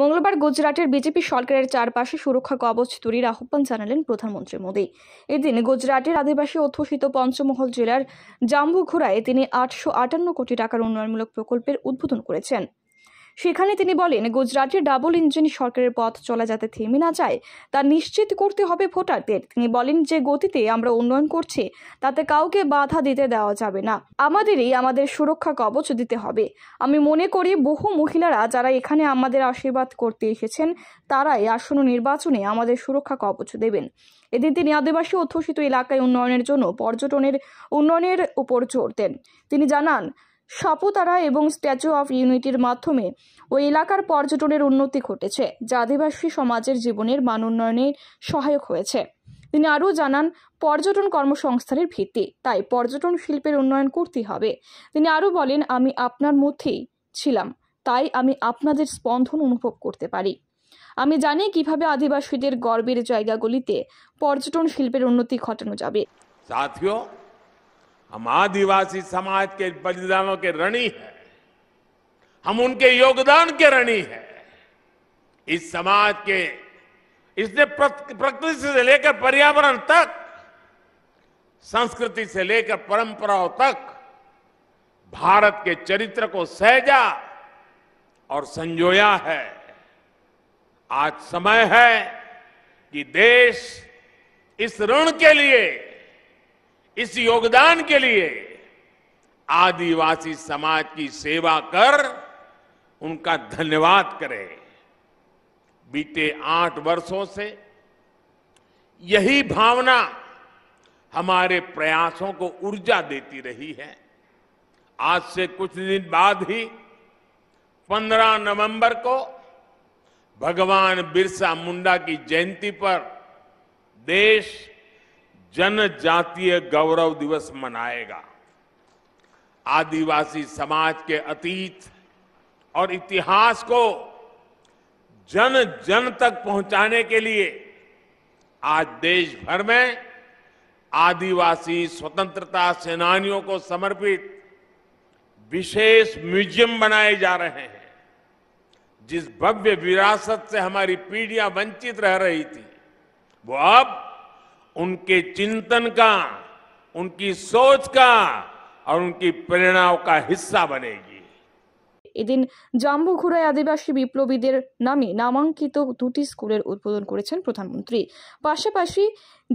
মঙ্গলবার গুজরাটের বিজেপি সরকারের চারপাশে সুরক্ষা কবচ তৈরির আহ্বান জানালেন প্রধানমন্ত্রী মোদী এদিন গুজরাটের আদিবাসী অধ্যুষিত পঞ্চমহল জেলার জাম্বুঘোড়ায় তিনি আটশো আটান্ন কোটি টাকার উন্নয়নমূলক প্রকল্পের উদ্বোধন করেছেন সেখানে তিনি বলেন গুজরাটে ডাবল ইঞ্জিন সরকারের পথ চলা যাতে থেমে না যায় তা নিশ্চিত করতে হবে ভোটারদের তিনি বলেন যে গতিতে আমরা উন্নয়ন করছি তাতে কাউকে বাধা দিতে দেওয়া যাবে না আমাদেরই আমাদের সুরক্ষা কবচ দিতে হবে আমি মনে করি বহু মহিলারা যারা এখানে আমাদের আশীর্বাদ করতে এসেছেন তারাই আসন্ন নির্বাচনে আমাদের সুরক্ষা কবচ দেবেন এদিন তিনি আদিবাসী অধ্যুষিত এলাকায় উন্নয়নের জন্য পর্যটনের উন্নয়নের উপর জোর দেন তিনি জানান সাপুতারা এবং স্ট্যাচু অফ ইউনিটির মাধ্যমে ওই এলাকার পর্যটনের উন্নতি ঘটেছে যা আদিবাসী সমাজের জীবনের মান উন্নয়নে সহায়ক হয়েছে তিনি আরও জানান পর্যটন কর্মসংস্থানের ভিত্তি তাই পর্যটন শিল্পের উন্নয়ন করতে হবে তিনি আরও বলেন আমি আপনার মধ্যেই ছিলাম তাই আমি আপনাদের স্পন্দন অনুভব করতে পারি আমি জানি কিভাবে আদিবাসীদের গর্বের জায়গাগুলিতে পর্যটন শিল্পের উন্নতি ঘটানো যাবে সাথীয় हम आदिवासी समाज के बलिदानों के ऋणी हैं हम उनके योगदान के ऋणी हैं इस समाज के इसने प्रकृति से लेकर पर्यावरण तक संस्कृति से लेकर परंपराओं तक भारत के चरित्र को सहजा और संजोया है आज समय है कि देश इस ऋण के लिए इस योगदान के लिए आदिवासी समाज की सेवा कर उनका धन्यवाद करें बीते आठ वर्षों से यही भावना हमारे प्रयासों को ऊर्जा देती रही है आज से कुछ दिन बाद ही 15 नवंबर को भगवान बिरसा मुंडा की जयंती पर देश जनजातीय गौरव दिवस मनाएगा आदिवासी समाज के अतीत और इतिहास को जन जन तक पहुंचाने के लिए आज देश भर में आदिवासी स्वतंत्रता सेनानियों को समर्पित विशेष म्यूजियम बनाए जा रहे हैं जिस भव्य विरासत से हमारी पीढ़ियां वंचित रह रही थी वो अब उनके चिंतन का उनकी सोच का और उनकी प्रेरणाओं का हिस्सा बनेगी এদিন জাম্বুঘুরায় আদিবাসী বিপ্লবীদের নামে নামাঙ্কিত দুটি স্কুলের উদ্বোধন করেছেন প্রধানমন্ত্রী পাশাপাশি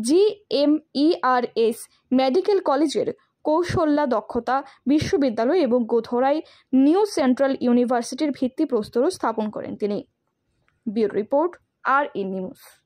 জিএমইআরএস মেডিকেল কলেজের কৌশল্যা দক্ষতা বিশ্ববিদ্যালয় এবং গোধরাই নিউ সেন্ট্রাল ইউনিভার্সিটির ভিত্তিপ্রস্তরও স্থাপন করেন তিনি রিপোর্ট আর ই নিউজ